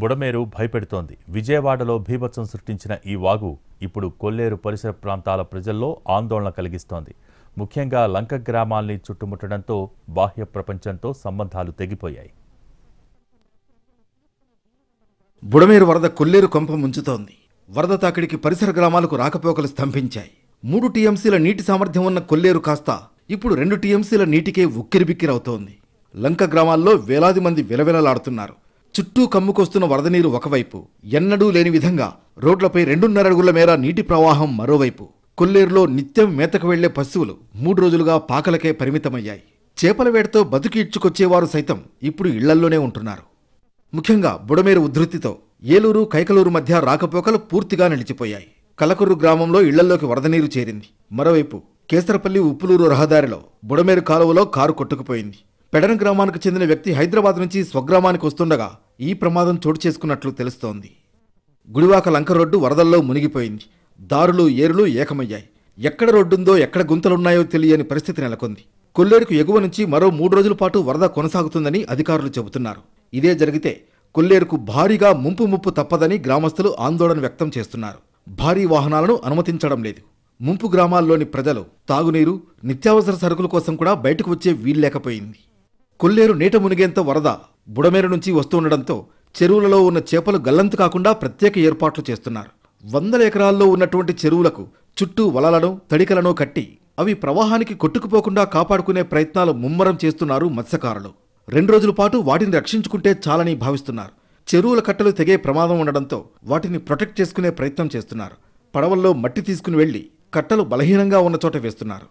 బుడమేరు భయపెడుతోంది విజయవాడలో భీభత్సం సృష్టించిన ఈ వాగు ఇప్పుడు కొల్లేరు పరిసర ప్రాంతాల ప్రజల్లో ఆందోళన కలిగిస్తోంది ముఖ్యంగా లంక గ్రామాల్ని చుట్టుముట్టడంతో బాహ్య ప్రపంచంతో సంబంధాలు తెగిపోయాయి బుడమేరు వరద కొల్లేరు కొంప ముంచుతోంది వరద తాకిడికి పరిసర గ్రామాలకు రాకపోకలు స్తంభించాయి మూడు టీఎంసీల నీటి సామర్థ్యం ఉన్న కొల్లేరు కాస్త ఇప్పుడు రెండు టీఎంసీల నీటికే ఉక్కిరిబిక్కిరవుతోంది లంక గ్రామాల్లో వేలాది మంది విలవిలలాడుతున్నారు చుట్టూ కమ్ముకొస్తున్న వరద నీరు ఒకవైపు ఎన్నడూ లేని విధంగా రోడ్లపై రెండున్నర అడుగుల మేర నీటి ప్రవాహం మరోవైపు కొల్లేరులో నిత్యం మేతకు వెళ్లే పశువులు మూడు రోజులుగా పాకలకే పరిమితమయ్యాయి చేపల వేటతో బతికి ఇడ్చుకొచ్చేవారు సైతం ఇప్పుడు ఇళ్లల్లోనే ఉంటున్నారు ముఖ్యంగా బుడమేరు ఉద్ధృతితో ఏలూరు కైకలూరు మధ్య రాకపోకలు పూర్తిగా నిలిచిపోయాయి కలకూరు గ్రామంలో ఇళ్లల్లోకి వరదనీరు చేరింది మరోవైపు కేసరపల్లి ఉప్పులూరు రహదారిలో బుడమేరు కాలువలో కారు కొట్టుకుపోయింది పెడన గ్రామానికి చెందిన వ్యక్తి హైదరాబాద్ నుంచి స్వగ్రామానికి వస్తుండగా ఈ ప్రమాదం చోటు చేసుకున్నట్లు తెలుస్తోంది గుడివాక లంక రోడ్డు వరదల్లో మునిగిపోయింది దారులు ఏరులు ఏకమయ్యాయి ఎక్కడ రోడ్డుందో ఎక్కడ గుంతలున్నాయో తెలియని పరిస్థితి నెలకొంది కొల్లేరుకు ఎగువ నుంచి మరో మూడు రోజుల పాటు వరద కొనసాగుతుందని అధికారులు చెబుతున్నారు ఇదే జరిగితే కొల్లేరుకు భారీగా ముంపు ముప్పు తప్పదని గ్రామస్తులు ఆందోళన వ్యక్తం చేస్తున్నారు భారీ వాహనాలను అనుమతించడం లేదు ముంపు గ్రామాల్లోని ప్రజలు తాగునీరు నిత్యావసర సరుకుల కోసం కూడా బయటకు వచ్చే వీల్లేకపోయింది కొల్లేరు నీట మునిగేంత వరద బుడమేర నుంచి వస్తుండటంతో చెరువులలో ఉన్న చేపలు గల్లంతు కాకుండా ప్రత్యేక ఏర్పాట్లు చేస్తున్నారు వందల ఎకరాల్లో ఉన్నటువంటి చెరువులకు చుట్టూ వలలను తడికలను కట్టి అవి ప్రవాహానికి కొట్టుకుపోకుండా కాపాడుకునే ప్రయత్నాలు ముమ్మరం చేస్తున్నారు మత్స్యకారులు రెండు రోజుల పాటు వాటిని రక్షించుకుంటే చాలని భావిస్తున్నారు చెరువుల కట్టలు తెగే ప్రమాదం ఉండడంతో వాటిని ప్రొటెక్ట్ చేసుకునే ప్రయత్నం చేస్తున్నారు పడవల్లో మట్టి తీసుకుని వెళ్లి కట్టలు బలహీనంగా ఉన్న చోట వేస్తున్నారు